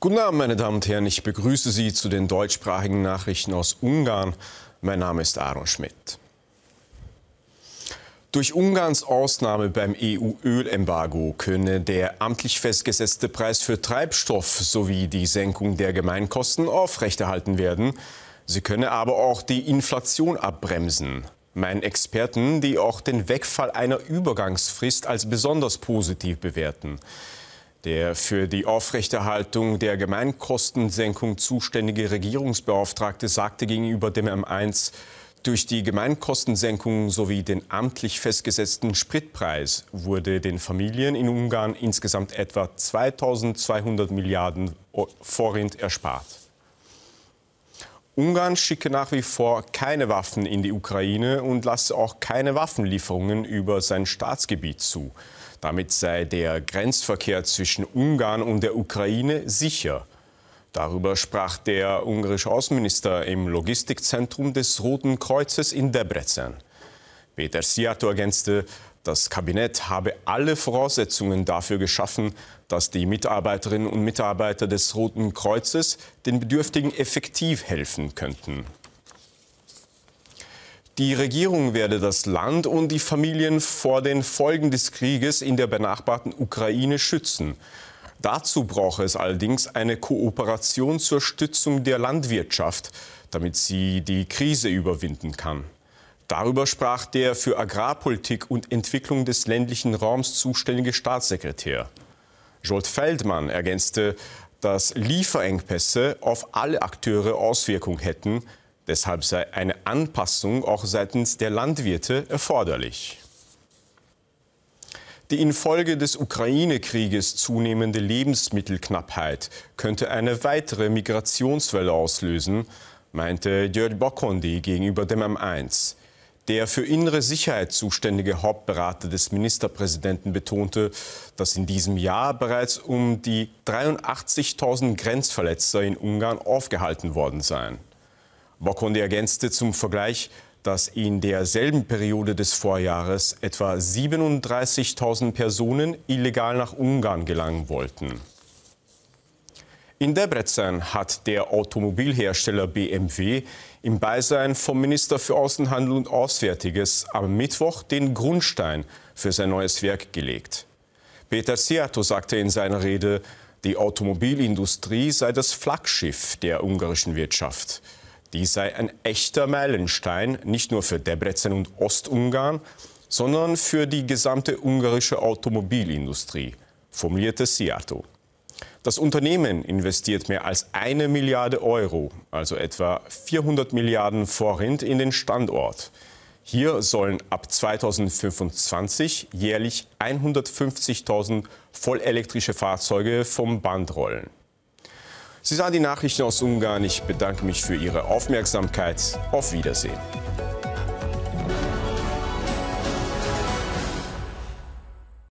Guten Abend, meine Damen und Herren. Ich begrüße Sie zu den deutschsprachigen Nachrichten aus Ungarn. Mein Name ist Aaron Schmidt. Durch Ungarns Ausnahme beim EU-Ölembargo könne der amtlich festgesetzte Preis für Treibstoff sowie die Senkung der Gemeinkosten aufrechterhalten werden. Sie könne aber auch die Inflation abbremsen. Meinen Experten, die auch den Wegfall einer Übergangsfrist als besonders positiv bewerten. Der für die Aufrechterhaltung der Gemeinkostensenkung zuständige Regierungsbeauftragte sagte gegenüber dem M1, durch die Gemeinkostensenkung sowie den amtlich festgesetzten Spritpreis wurde den Familien in Ungarn insgesamt etwa 2200 Milliarden Forint erspart. Ungarn schicke nach wie vor keine Waffen in die Ukraine und lasse auch keine Waffenlieferungen über sein Staatsgebiet zu. Damit sei der Grenzverkehr zwischen Ungarn und der Ukraine sicher. Darüber sprach der ungarische Außenminister im Logistikzentrum des Roten Kreuzes in Debrecen. Peter Siato ergänzte, das Kabinett habe alle Voraussetzungen dafür geschaffen, dass die Mitarbeiterinnen und Mitarbeiter des Roten Kreuzes den Bedürftigen effektiv helfen könnten. Die Regierung werde das Land und die Familien vor den Folgen des Krieges in der benachbarten Ukraine schützen. Dazu brauche es allerdings eine Kooperation zur Stützung der Landwirtschaft, damit sie die Krise überwinden kann. Darüber sprach der für Agrarpolitik und Entwicklung des ländlichen Raums zuständige Staatssekretär. Jolt Feldmann ergänzte, dass Lieferengpässe auf alle Akteure Auswirkungen hätten. Deshalb sei eine Anpassung auch seitens der Landwirte erforderlich. Die infolge des Ukraine-Krieges zunehmende Lebensmittelknappheit könnte eine weitere Migrationswelle auslösen, meinte Jörg Bokondi gegenüber dem M1. Der für innere Sicherheit zuständige Hauptberater des Ministerpräsidenten betonte, dass in diesem Jahr bereits um die 83.000 Grenzverletzer in Ungarn aufgehalten worden seien. Bokondi ergänzte zum Vergleich, dass in derselben Periode des Vorjahres etwa 37.000 Personen illegal nach Ungarn gelangen wollten. In Debrecen hat der Automobilhersteller BMW im Beisein vom Minister für Außenhandel und Auswärtiges am Mittwoch den Grundstein für sein neues Werk gelegt. Peter Seato sagte in seiner Rede, die Automobilindustrie sei das Flaggschiff der ungarischen Wirtschaft. Die sei ein echter Meilenstein, nicht nur für Debrecen und Ostungarn, sondern für die gesamte ungarische Automobilindustrie, formulierte Siato. Das Unternehmen investiert mehr als eine Milliarde Euro, also etwa 400 Milliarden Forint, in den Standort. Hier sollen ab 2025 jährlich 150.000 vollelektrische Fahrzeuge vom Band rollen. Sie sahen die Nachrichten aus Ungarn. Ich bedanke mich für Ihre Aufmerksamkeit. Auf Wiedersehen.